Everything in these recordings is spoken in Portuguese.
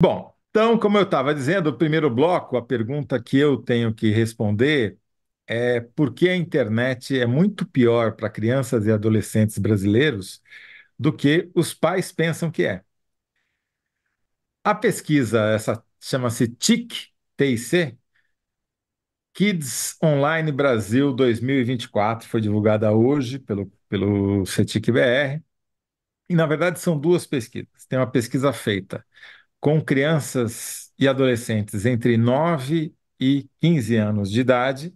Bom, então, como eu estava dizendo, o primeiro bloco, a pergunta que eu tenho que responder é por que a internet é muito pior para crianças e adolescentes brasileiros do que os pais pensam que é. A pesquisa, essa chama-se TIC, TIC, Kids Online Brasil 2024, foi divulgada hoje pelo, pelo CETIC BR. E, na verdade, são duas pesquisas. Tem uma pesquisa feita com crianças e adolescentes entre 9 e 15 anos de idade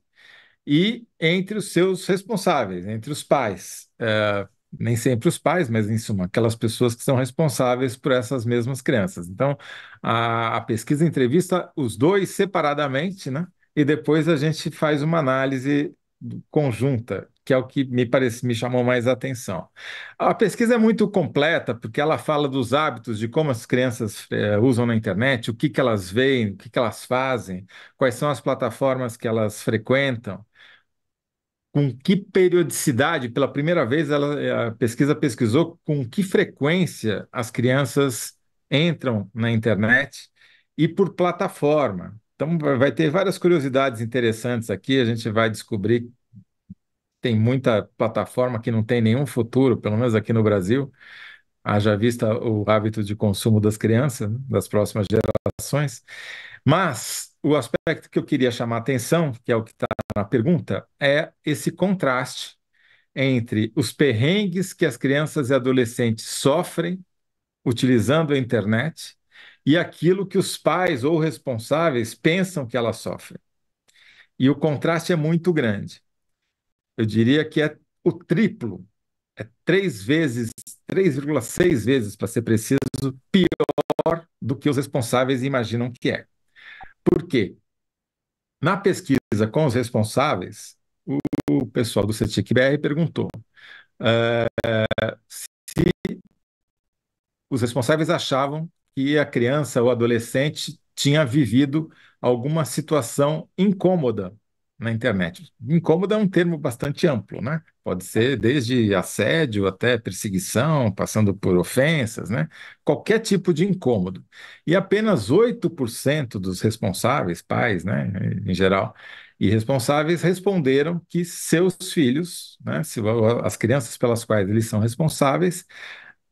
e entre os seus responsáveis, entre os pais. É, nem sempre os pais, mas em suma, aquelas pessoas que são responsáveis por essas mesmas crianças. Então, a, a pesquisa entrevista os dois separadamente, né? E depois a gente faz uma análise conjunta, que é o que me parece me chamou mais a atenção. A pesquisa é muito completa porque ela fala dos hábitos de como as crianças é, usam na internet, o que que elas veem, o que que elas fazem, quais são as plataformas que elas frequentam, com que periodicidade, pela primeira vez ela, a pesquisa pesquisou com que frequência as crianças entram na internet e por plataforma. Então, vai ter várias curiosidades interessantes aqui. A gente vai descobrir. Tem muita plataforma que não tem nenhum futuro, pelo menos aqui no Brasil. Haja vista o hábito de consumo das crianças, né, das próximas gerações. Mas o aspecto que eu queria chamar a atenção, que é o que está na pergunta, é esse contraste entre os perrengues que as crianças e adolescentes sofrem utilizando a internet e aquilo que os pais ou responsáveis pensam que ela sofre. E o contraste é muito grande. Eu diria que é o triplo, é três vezes, 3,6 vezes, para ser preciso, pior do que os responsáveis imaginam que é. Por quê? Na pesquisa com os responsáveis, o pessoal do CETIC-BR perguntou uh, se os responsáveis achavam que a criança ou adolescente tinha vivido alguma situação incômoda na internet. Incômodo é um termo bastante amplo, né? Pode ser desde assédio até perseguição, passando por ofensas, né? Qualquer tipo de incômodo. E apenas 8% dos responsáveis, pais, né, em geral, e responsáveis responderam que seus filhos, né, as crianças pelas quais eles são responsáveis,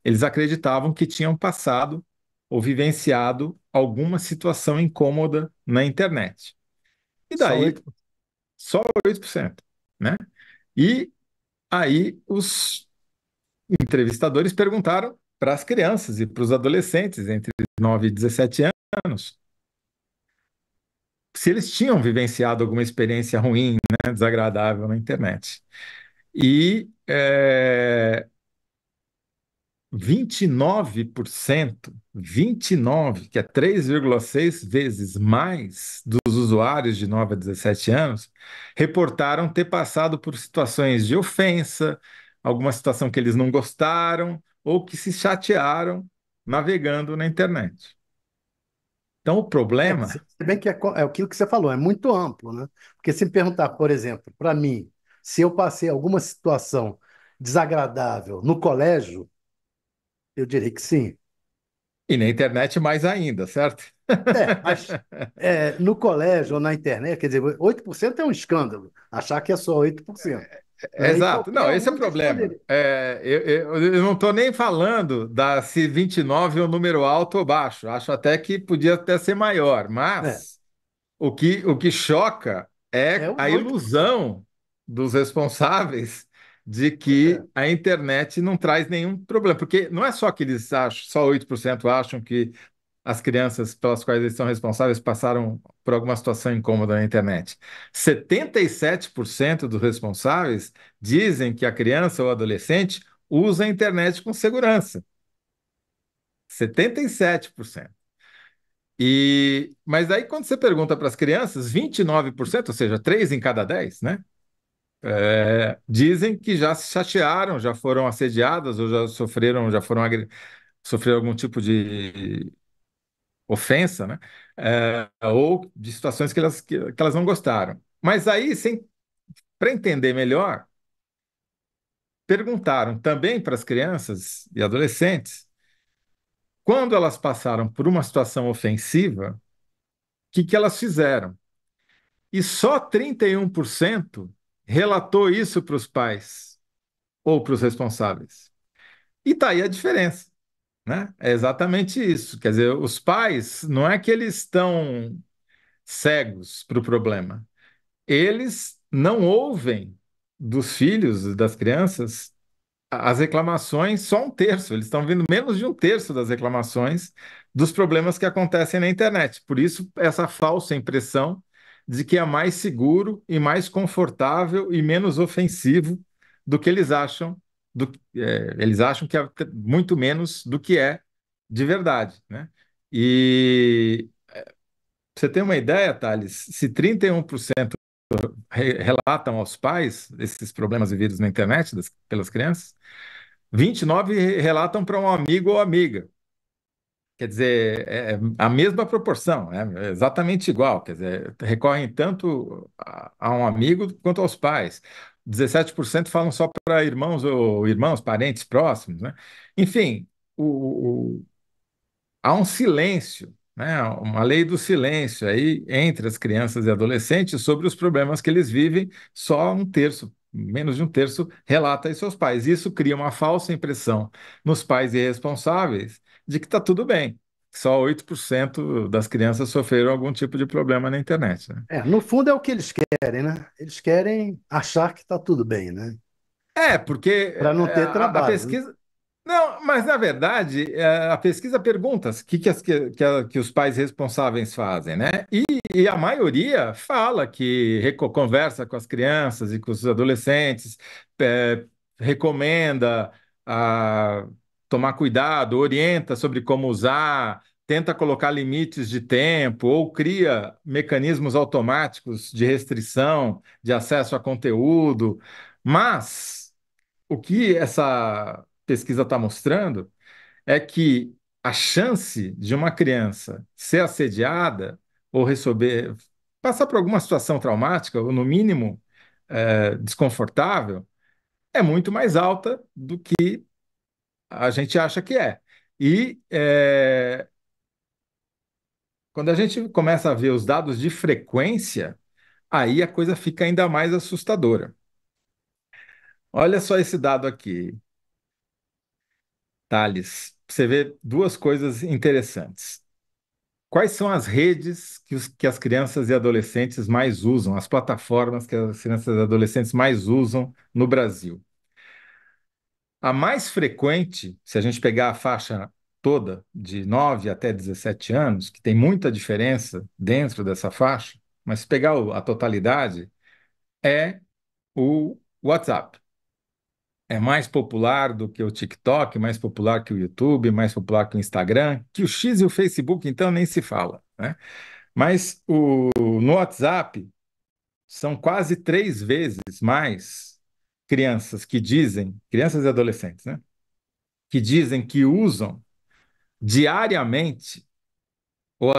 eles acreditavam que tinham passado ou vivenciado alguma situação incômoda na internet. E daí, só 8%, só 8% né? E aí os entrevistadores perguntaram para as crianças e para os adolescentes entre 9 e 17 anos se eles tinham vivenciado alguma experiência ruim, né, desagradável na internet. E é, 29%, 29%, que é 3,6 vezes mais dos usuários de 9 a 17 anos, reportaram ter passado por situações de ofensa, alguma situação que eles não gostaram ou que se chatearam navegando na internet. Então, o problema. É, se bem que é, é aquilo que você falou, é muito amplo, né? Porque se me perguntar, por exemplo, para mim, se eu passei alguma situação desagradável no colégio, eu diria que sim. E na internet mais ainda, certo? É, mas, é, no colégio ou na internet, quer dizer, 8% é um escândalo, achar que é só 8%. É, né? é Exato, não, esse é o problema. É, eu, eu, eu, não estou nem falando da se 29 é um número alto ou baixo, acho até que podia até ser maior, mas é. o, que, o que choca é, é a ilusão dos responsáveis de que é. a internet não traz nenhum problema, porque não é só que eles acham, só 8% acham que as crianças pelas quais eles são responsáveis passaram por alguma situação incômoda na internet. 77% dos responsáveis dizem que a criança ou adolescente usa a internet com segurança. 77%. E, mas aí, quando você pergunta para as crianças, 29%, ou seja, 3 em cada 10, né? É, dizem que já se chatearam, já foram assediadas ou já sofreram, já foram agri... sofreram algum tipo de ofensa, né? É, ou de situações que elas, que, que elas não gostaram. Mas aí, para entender melhor, perguntaram também para as crianças e adolescentes quando elas passaram por uma situação ofensiva, o que, que elas fizeram? E só 31% relatou isso para os pais ou para os responsáveis. E tá aí a diferença, né? É exatamente isso. Quer dizer, os pais não é que eles estão cegos para o problema. Eles não ouvem dos filhos, das crianças, as reclamações, só um terço. Eles estão vendo menos de um terço das reclamações dos problemas que acontecem na internet. Por isso, essa falsa impressão de que é mais seguro e mais confortável e menos ofensivo do que eles acham. Do, é, eles acham que é muito menos do que é de verdade. Né? E é, você tem uma ideia, Thales, se 31% relatam aos pais esses problemas vividos na internet das, pelas crianças, 29 relatam para um amigo ou amiga. Quer dizer, é, é a mesma proporção, né? é exatamente igual. Quer dizer, recorrem tanto a, a um amigo quanto aos pais. 17% falam só para irmãos ou irmãos, parentes próximos, né? Enfim, o, o, há um silêncio, né? uma lei do silêncio aí entre as crianças e adolescentes sobre os problemas que eles vivem, só um terço menos de um terço, relata isso aos pais. Isso cria uma falsa impressão nos pais irresponsáveis de que está tudo bem. Só 8% das crianças sofreram algum tipo de problema na internet. Né? É, no fundo é o que eles querem, né? Eles querem achar que está tudo bem, né? É, porque. Para não ter trabalho. É, a, a né? pesquisa, né? Não, mas na verdade, é, a pesquisa pergunta o que, que, as- que- que a- que os pais responsáveis fazem, né? E, e a maioria fala que conversa com as crianças e com os adolescentes, é, recomenda a ah, tomar cuidado, orienta sobre como usar, tenta colocar limites de tempo ou cria mecanismos automáticos de restrição de acesso a conteúdo, mas. O que essa pesquisa está mostrando é que a chance de uma criança ser assediada ou receber, passar por alguma situação traumática, ou no mínimo é, desconfortável, é muito mais alta do que a gente acha que é. E é, quando a gente começa a ver os dados de frequência, aí a coisa fica ainda mais assustadora. Olha só esse dado aqui. Thales, você vê duas coisas interessantes. Quais são as redes que, os, que, as crianças e adolescentes mais usam, as plataformas que as crianças e adolescentes mais usam no Brasil? A mais frequente, se a gente pegar a faixa toda, de 9 até 17 anos, que tem muita diferença dentro dessa faixa, mas se pegar a totalidade, é o WhatsApp é mais popular do que o TikTok, mais popular que o YouTube, mais popular que o Instagram, que o X e o Facebook, então, nem se fala. Né? Mas o, no WhatsApp, são quase três vezes mais crianças que dizem, crianças e adolescentes, né? Que dizem que usam diariamente ou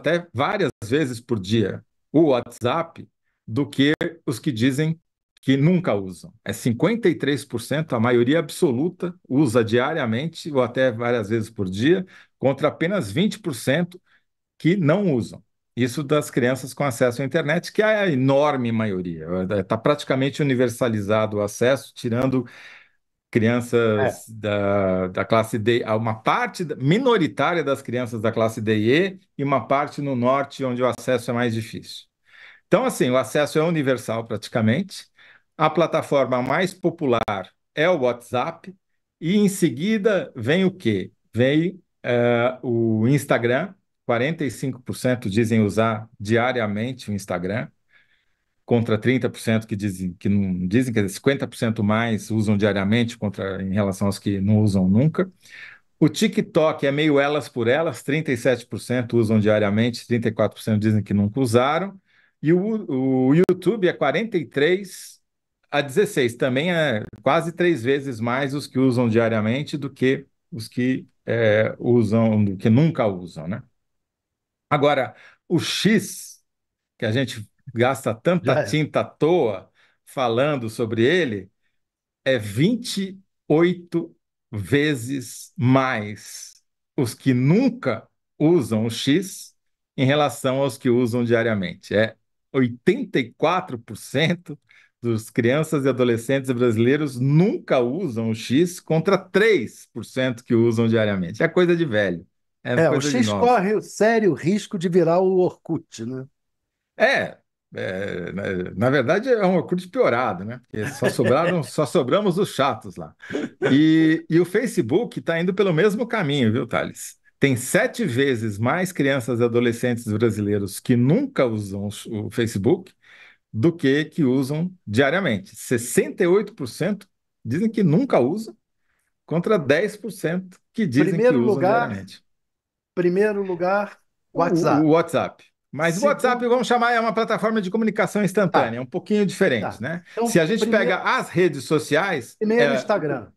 até várias vezes por dia o WhatsApp do que os que dizem que nunca usam. É 53%, a maioria absoluta usa diariamente ou até várias vezes por dia, contra apenas 20% que não usam. Isso das crianças com acesso à internet, que é a enorme maioria. Está praticamente universalizado o acesso, tirando crianças é. da, da classe D, uma parte minoritária das crianças da classe D e E, e uma parte no norte, onde o acesso é mais difícil. Então, assim, o acesso é universal praticamente, a plataforma mais popular é o WhatsApp, e em seguida vem o quê? Vem uh, o Instagram, 45% dizem usar diariamente o Instagram, contra 30% que dizem que não dizem, quer dizer, 50% mais usam diariamente contra em relação aos que não usam nunca. O TikTok é meio elas por elas, 37% usam diariamente, 34% dizem que nunca usaram. E o, o YouTube é 43, a 16 também é quase três vezes mais os que usam diariamente do que os que é, usam, do que nunca usam, né? Agora, o X, que a gente gasta tanta é. tinta à toa falando sobre ele, é 28 vezes mais os que nunca usam o X em relação aos que usam diariamente. É 84% dos crianças e adolescentes brasileiros nunca usam o X contra 3% que usam diariamente. É coisa de velho. É, é o X corre o sério risco de virar o Orkut, né? É, é na, na, verdade é um Orkut piorado, né? Porque só sobraram, só sobramos os chatos lá. E, e o Facebook está indo pelo mesmo caminho, viu, Thales? Tem sete vezes mais crianças e adolescentes brasileiros que nunca usam o Facebook do que que usam diariamente. 68% dizem que nunca usam, contra 10% que dizem primeiro que usam diariamente. Primeiro lugar, WhatsApp. O, o WhatsApp. Mas o WhatsApp, vamos chamar, é uma plataforma de comunicação instantânea, é tá. um pouquinho diferente, tá. né? Então, Se a gente primeiro... pega as redes sociais... Primeiro é... Instagram.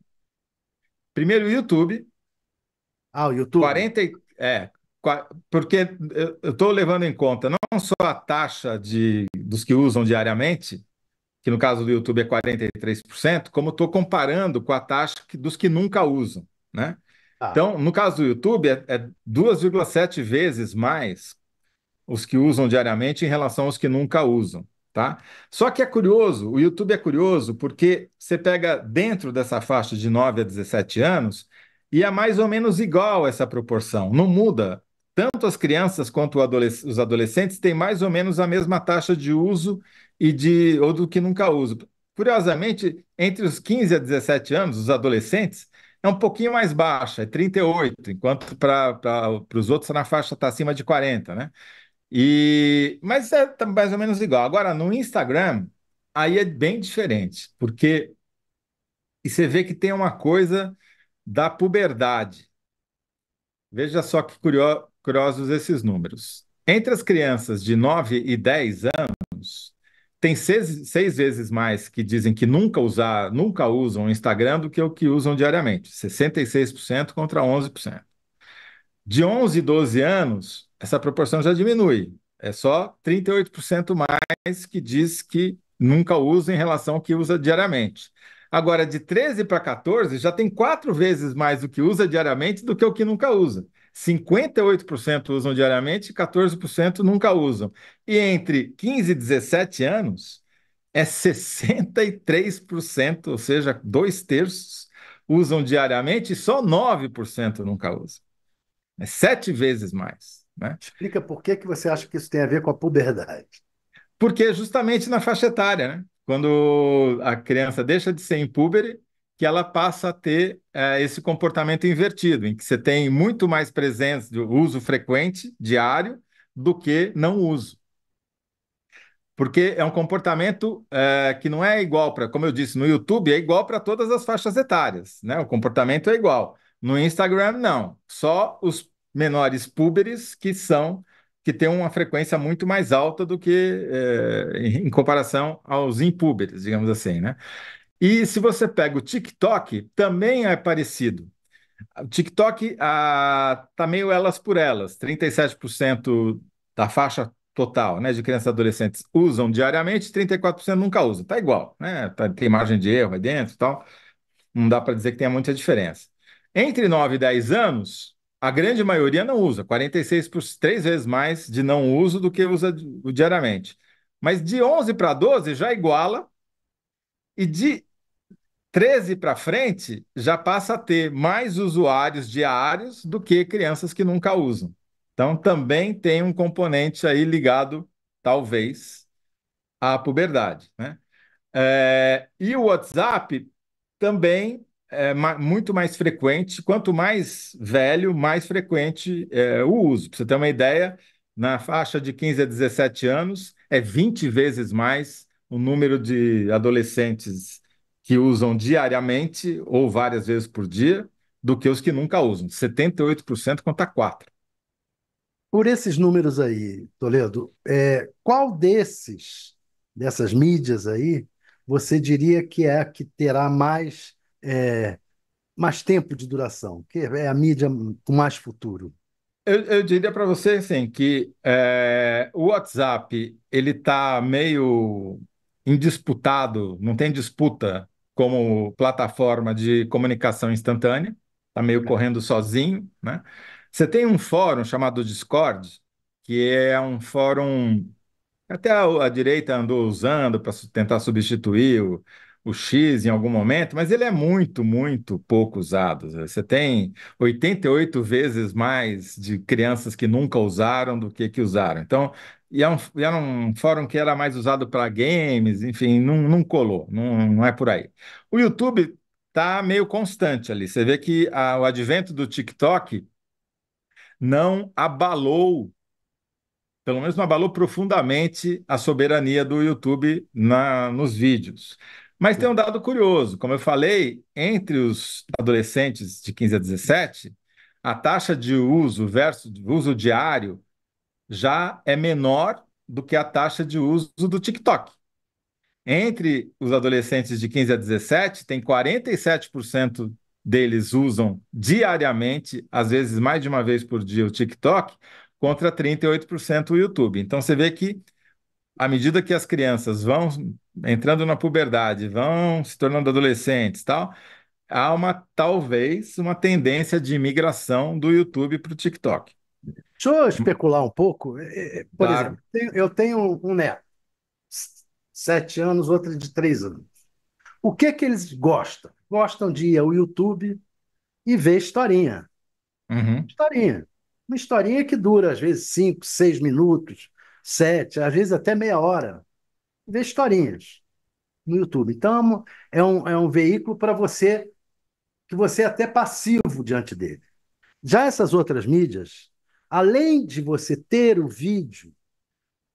Primeiro o YouTube. Ah, o YouTube. 40... É, porque eh, eu estou levando em conta não só a taxa de, dos que usam diariamente, que no caso do YouTube é 43%, como estou comparando com a taxa que, dos que nunca usam. Né? Ah. Então, no caso do YouTube, é, é 2,7 vezes mais os que usam diariamente em relação aos que nunca usam. Tá? Só que é curioso, o YouTube é curioso porque você pega dentro dessa faixa de 9 a 17 anos e é mais ou menos igual essa proporção, não muda tanto as crianças quanto os adolescentes têm mais ou menos a mesma taxa de uso e de ou do que nunca uso. Curiosamente, entre os 15 a 17 anos, os adolescentes, é um pouquinho mais baixa, é 38, enquanto para os outros na faixa está acima de 40, né? E, mas é tá mais ou menos igual. Agora, no Instagram, aí é bem diferente, porque e você vê que tem uma coisa da puberdade. Veja só que curioso, curiosos esses números. Entre as crianças de 9 e 10 anos, tem seis, seis vezes mais que dizem que nunca, usar, nunca usam o Instagram do que o que usam diariamente, 66% contra 11%. De 11 e 12 anos, essa proporção já diminui, é só 38% mais que diz que nunca usa em relação ao que usa diariamente. Agora, de 13 para 14, já tem quatro vezes mais o que usa diariamente do que o que nunca usa. 58% usam diariamente e 14% nunca usam. E entre 15 e 17 anos, é 63%, ou seja, dois terços usam diariamente e só 9% nunca usam. É sete vezes mais. Né? Explica por que, que você acha que isso tem a ver com a puberdade. Porque justamente na faixa etária, né? Quando a criança deixa de ser impúbere que ela passa a ter é, esse comportamento invertido, em que você tem muito mais presença de uso frequente, diário, do que não uso. Porque é um comportamento é, que não é igual para, como eu disse, no YouTube é igual para todas as faixas etárias, né? O comportamento é igual. No Instagram, não. Só os menores púberes que são que tem uma frequência muito mais alta do que é, em comparação aos impúberes, digamos assim, né? E se você pega o TikTok, também é parecido. O TikTok ah, tá meio elas por elas, 37% da faixa total né, de crianças e adolescentes usam diariamente, 34% nunca usam. Tá igual, né? Tá, tem margem de erro aí dentro e tal. Não dá para dizer que tenha muita diferença. Entre 9 e 10 anos, a grande maioria não usa, 46 por três vezes mais de não uso do que usa diariamente. Mas de 11 para 12 já iguala e de 13 para frente, já passa a ter mais usuários diários do que crianças que nunca usam. Então, também tem um componente aí ligado, talvez, à puberdade. Né? É, e o WhatsApp também é ma muito mais frequente. Quanto mais velho, mais frequente é, o uso. Para você ter uma ideia, na faixa de 15 a 17 anos, é 20 vezes mais o número de adolescentes que usam diariamente ou várias vezes por dia do que os que nunca usam, 78% contra 4%. Por esses números aí, Toledo, é, qual desses, dessas mídias aí, você diria que é a que terá mais, é, mais tempo de duração, que é a mídia com mais futuro? Eu, eu diria para você assim, que é, o WhatsApp ele está meio indisputado, não tem disputa como plataforma de comunicação instantânea, está meio é. correndo sozinho, né? Você tem um fórum chamado Discord, que é um fórum até a, a direita andou usando para tentar substituir o, o X em algum momento, mas ele é muito, muito pouco usado. Você tem 88 vezes mais de crianças que nunca usaram do que que usaram. Então, e era é um, era um fórum que era mais usado para games, enfim, não, não colou, não, não é por aí. O YouTube está meio constante ali. Você vê que a, o advento do TikTok não abalou, pelo menos não abalou profundamente a soberania do YouTube na, nos vídeos. Mas tem um dado curioso, como eu falei, entre os adolescentes de 15 a 17, a taxa de uso versus uso diário já é menor do que a taxa de uso do TikTok. Entre os adolescentes de 15 a 17, tem 47% deles usam diariamente, às vezes mais de uma vez por dia, o TikTok, contra 38% o YouTube. Então você vê que à medida que as crianças vão entrando na puberdade, vão se tornando adolescentes, tal, há uma talvez uma tendência de migração do YouTube para o TikTok. Deixa eu especular um pouco. É, é, é, por Claro. exemplo, eu tenho um neto, sete anos, outro de três anos. O que que eles gostam? Gostam de ir ao YouTube e ver historinha. Uhum. Historinha. Uma historinha que dura, às vezes, cinco, seis minutos, sete, às vezes até meia hora. Ver historinhas no YouTube. Então, é um, é um veículo para você, que você é até passivo diante dele. Já essas outras mídias, além de você ter o vídeo,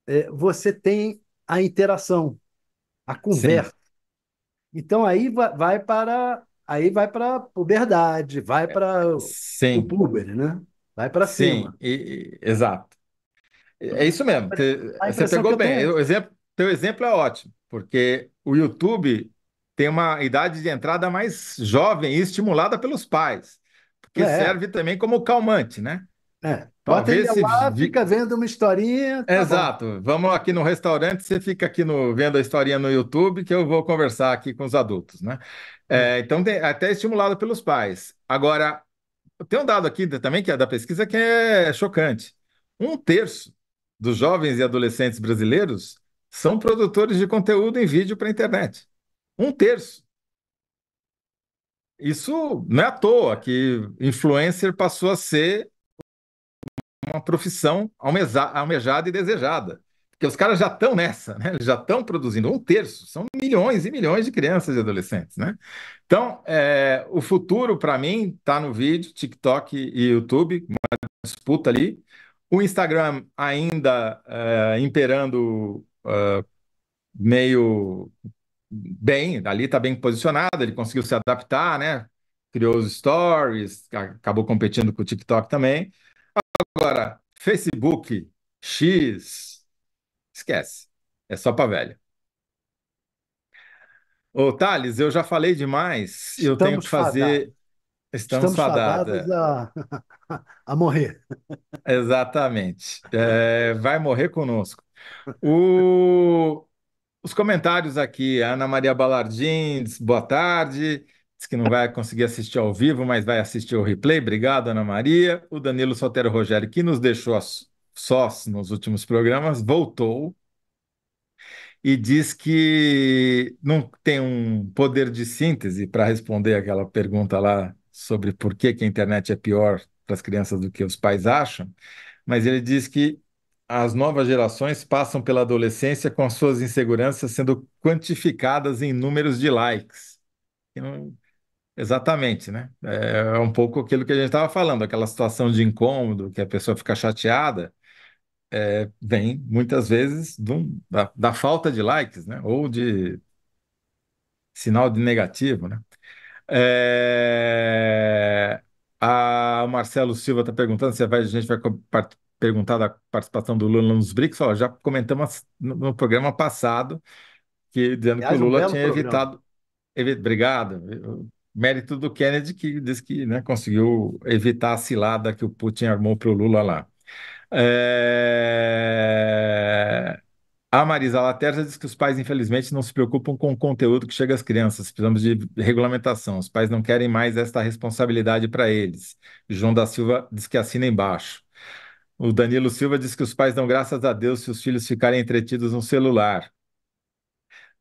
é, você tem a interação, a conversa. Sim. Então aí vai, vai para aí vai para puberdade, vai para é, o puber, né? Vai para cima. Sim, e, e, exato. É, é isso mesmo. você pegou bem. O exemplo, teu exemplo é ótimo, porque o YouTube tem uma idade de entrada mais jovem e estimulada pelos pais, porque é. serve também como calmante, né? É. Então, Bota ele se... fica vendo uma historinha. Tá Exato. Bom. Vamos aqui no restaurante, você fica aqui no, vendo a historinha no YouTube, que eu vou conversar aqui com os adultos, né? É, hum. então, tem, até estimulado pelos pais. Agora, tem um dado aqui também, que é da pesquisa, que é chocante. Um terço dos jovens e adolescentes brasileiros são produtores de conteúdo em vídeo para a internet. Um terço. Isso não é à toa que influencer passou a ser uma profissão almejada e desejada. Porque os caras já estão nessa, né? já estão produzindo um terço, são milhões e milhões de crianças e adolescentes. Né? Então, é, o futuro, para mim, está no vídeo, TikTok e YouTube, uma disputa ali. O Instagram ainda é, imperando é, meio bem, ali está bem posicionado, ele conseguiu se adaptar, né? criou os stories, acabou competindo com o TikTok também. Agora, Facebook, X, esquece. É só para velho. Ô, Thales, eu já falei demais. Eu tenho que fazer. fadados. Estamos Estamos fadados é. a, a morrer. Exatamente. É, vai morrer conosco. O- Os comentários aqui, Ana Maria Balardim, diz, boa tarde. Diz que não vai conseguir assistir ao vivo, mas vai assistir o replay. Obrigado, Ana Maria. O Danilo Sotero Rogério, que nos deixou sós nos últimos programas, voltou e diz que não tem um poder de síntese para responder aquela pergunta lá sobre por que, que a internet é pior para as crianças do que os pais acham, mas ele diz que as novas gerações passam pela adolescência com suas inseguranças sendo quantificadas em números de likes. Não, Exatamente, né? É um pouco aquilo que a gente estava falando, aquela situação de incômodo, que a pessoa fica chateada, é, vem muitas vezes do, da, da falta de likes, né? Ou de sinal de negativo, né? É... A o Marcelo Silva está perguntando se a gente vai perguntar da participação do Lula nos BRICS. Ó, já comentamos no programa passado que dizendo que o Lula tinha programa. evitado. Obrigado mérito do Kennedy, que disse que né, conseguiu evitar a cilada que o Putin armou para o Lula lá. É... A Marisa Laterza diz que os pais, infelizmente, não se preocupam com o conteúdo que chega às crianças. Precisamos de regulamentação. Os pais não querem mais esta responsabilidade para eles. João da Silva diz que assina embaixo. O Danilo Silva diz que os pais dão graças a Deus se os filhos ficarem entretidos no celular.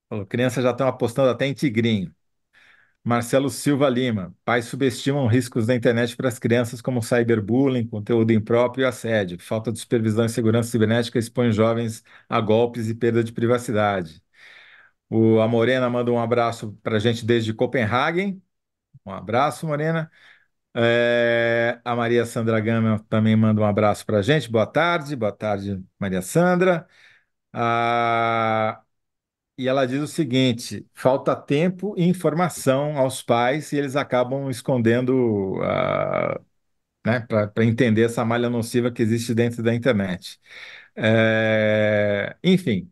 Falou, criança já estão apostando até em tigrinho. Marcelo Silva Lima. Pais subestimam riscos da internet para as crianças, como cyberbullying, conteúdo impróprio e assédio. Falta de supervisão e segurança cibernética expõe jovens a golpes e perda de privacidade. O, a Morena manda um abraço para a gente desde Copenhagen. Um abraço, Morena. É, a Maria Sandra Gama também manda um abraço para a gente. Boa tarde, boa tarde, Maria Sandra. E ela diz o seguinte: falta tempo e informação aos pais e eles acabam escondendo uh, né, para entender essa malha nociva que existe dentro da internet. É, enfim,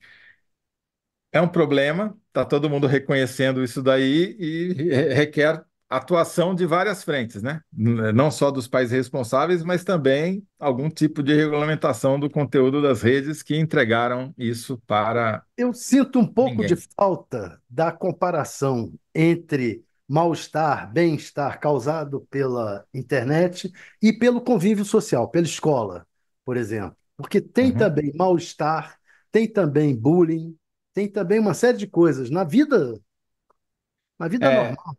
é um problema, está todo mundo reconhecendo isso daí e requer atuação de várias frentes, né? Não só dos pais responsáveis, mas também algum tipo de regulamentação do conteúdo das redes que entregaram isso para. Eu sinto um pouco ninguém. de falta da comparação entre mal-estar, bem-estar causado pela internet e pelo convívio social, pela escola, por exemplo. Porque tem uhum. também mal-estar, tem também bullying, tem também uma série de coisas na vida, na vida é... normal.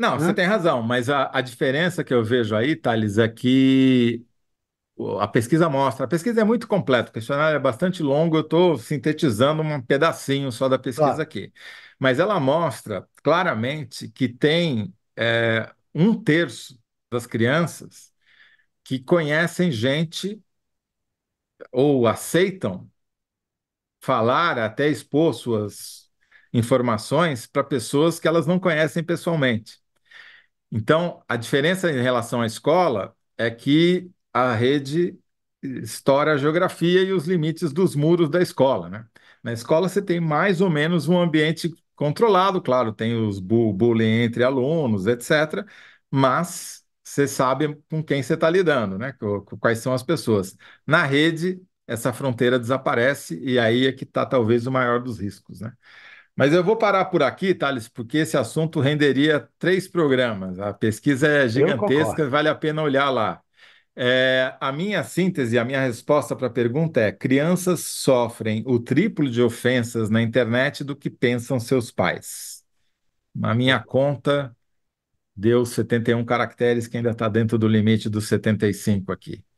Não, né? você tem razão, mas a, a diferença que eu vejo aí, Thales, é que a pesquisa mostra. A pesquisa é muito completa, o questionário é bastante longo, eu estou sintetizando um pedacinho só da pesquisa claro. aqui. Mas ela mostra claramente que tem é, um terço das crianças que conhecem gente ou aceitam falar, até expor suas informações para pessoas que elas não conhecem pessoalmente. Então, a diferença em relação à escola é que a rede estoura a geografia e os limites dos muros da escola. Né? Na escola, você tem mais ou menos um ambiente controlado, claro, tem os bullying entre alunos, etc. Mas você sabe com quem você está lidando, né? quais são as pessoas. Na rede, essa fronteira desaparece e aí é que está talvez o maior dos riscos. Né? Mas eu vou parar por aqui, Thales, porque esse assunto renderia três programas. A pesquisa é gigantesca, vale a pena olhar lá. É, a minha síntese, a minha resposta para a pergunta é: crianças sofrem o triplo de ofensas na internet do que pensam seus pais. Na minha conta, deu 71 caracteres que ainda está dentro do limite dos 75 aqui.